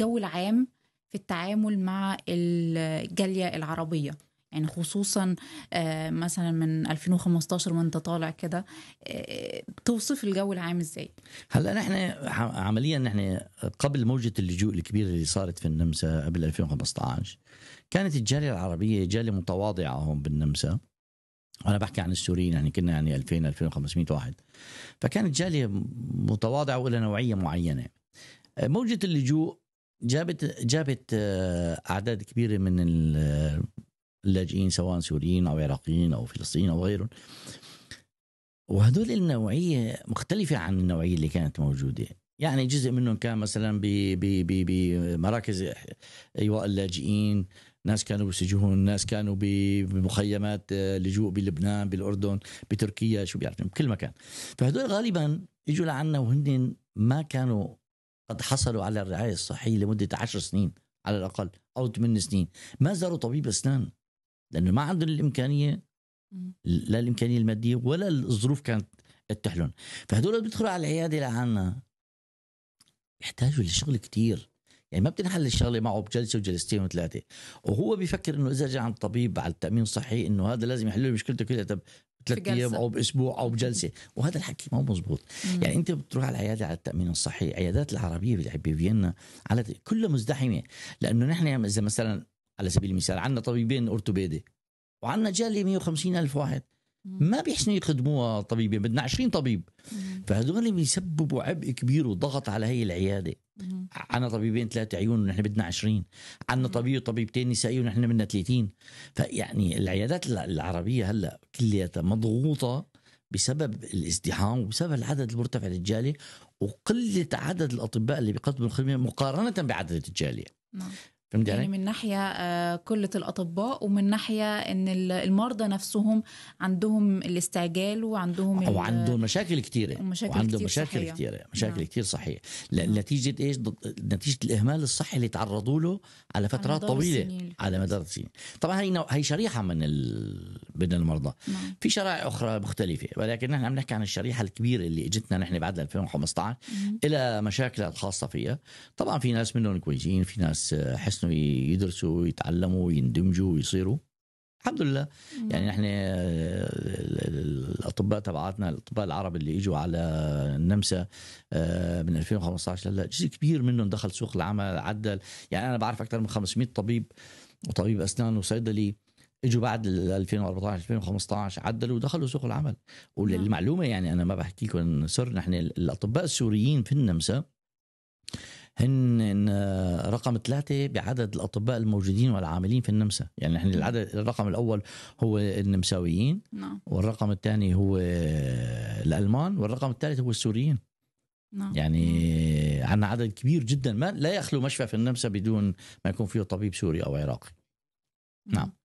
الجو العام في التعامل مع الجاليه العربيه يعني خصوصا آه، مثلا من 2015 وانت طالع كده آه، توصف الجو العام ازاي؟ هلا نحن عمليا نحن قبل موجه اللجوء الكبيره اللي صارت في النمسا قبل 2015 كانت الجاليه العربيه جاليه متواضعه هون بالنمسا وانا بحكي عن السوريين يعني كنا يعني 2000 2500 واحد فكانت جاليه متواضعه والى نوعيه معينه آه، موجه اللجوء جابت جابت آه، اعداد كبيره من آه، اللاجئين سواء سوريين او عراقيين او فلسطينيين او غيرهم وهدول النوعيه مختلفه عن النوعيه اللي كانت موجوده يعني جزء منهم كان مثلا بمراكز ايواء اللاجئين ناس كانوا بسجون ناس كانوا بمخيمات آه، لجوء بلبنان بالاردن بتركيا شو بيعرفوا بكل مكان فهدول غالبا اجوا لعنا وهن ما كانوا قد حصلوا على الرعاية الصحية لمدة عشر سنين على الأقل أو ثمان سنين ما زاروا طبيب أسنان لأنه ما عندهم الإمكانية لا الإمكانية المادية ولا الظروف كانت تتح لهم فهدول بيدخلوا على العيادة لعنا يحتاجوا لشغل كتير يعني ما بتنحل الشغلة معه بجلسة وجلستين وثلاثة وهو بيفكر انه اذا جاء عند طبيب على التأمين الصحي انه هذا لازم يحل له مشكلته كلها طب ثلاث ايام او باسبوع او بجلسه وهذا الحكي ما هو مزبوط مم. يعني انت بتروح على العياده على التامين الصحي عيادات العربيه بفيينا على كلها مزدحمه لانه نحن اذا مثلا على سبيل المثال عندنا طبيبين اورثوبيدي وعندنا جالي 150 الف واحد ما بيحسنوا يخدموها طبيبين بدنا 20 طبيب مم. فهذول بيسببوا عبء كبير وضغط على هي العياده عنا طبيبين ثلاثة عيون ونحن بدنا عشرين عنا طبيب وطبيبتين نسائية ونحن بدنا 30 فيعني العيادات العربية هلا كلياتها مضغوطة بسبب الازدحام وبسبب العدد المرتفع للجالية وقلة عدد الأطباء اللي بيقدموا الخدمة مقارنة بعدد الجالية نعم. يعني من ناحيه آه، قله الاطباء ومن ناحيه ان المرضى نفسهم عندهم الاستعجال وعندهم او عندهم مشاكل كثيره وعندهم مشاكل كثيره مشاكل نعم. كثير صحيه نعم. نتيجه ايش نتيجه الاهمال الصحي اللي تعرضوا له على فترات على طويله السنين. على مدار السنين طبعا هي هي شريحه من ال... من المرضى نعم. في شرائح اخرى مختلفه ولكن نحن عم نحكي عن الشريحه الكبيره اللي اجتنا نحن بعد 2015 مم. الى مشاكلها الخاصه فيها طبعا في ناس منهم كويسين في ناس آه، حسن انه يدرسوا ويتعلموا ويندمجوا ويصيروا الحمد لله يعني نحن الاطباء تبعاتنا الاطباء العرب اللي اجوا على النمسا آه، من 2015 لهلا جزء كبير منهم دخل سوق العمل عدل يعني انا بعرف اكثر من 500 طبيب وطبيب اسنان وصيدلي اجوا بعد 2014 2015 عدلوا ودخلوا سوق العمل نعم. وللمعلومه يعني انا ما بحكي لكم سر نحن الاطباء السوريين في النمسا هن رقم ثلاثة بعدد الأطباء الموجودين والعاملين في النمسا يعني نحن العدد الرقم الأول هو النمساويين نعم. والرقم الثاني هو الألمان والرقم الثالث هو السوريين نعم. يعني عندنا عدد كبير جدا ما لا يخلو مشفى في النمسا بدون ما يكون فيه طبيب سوري أو عراقي نعم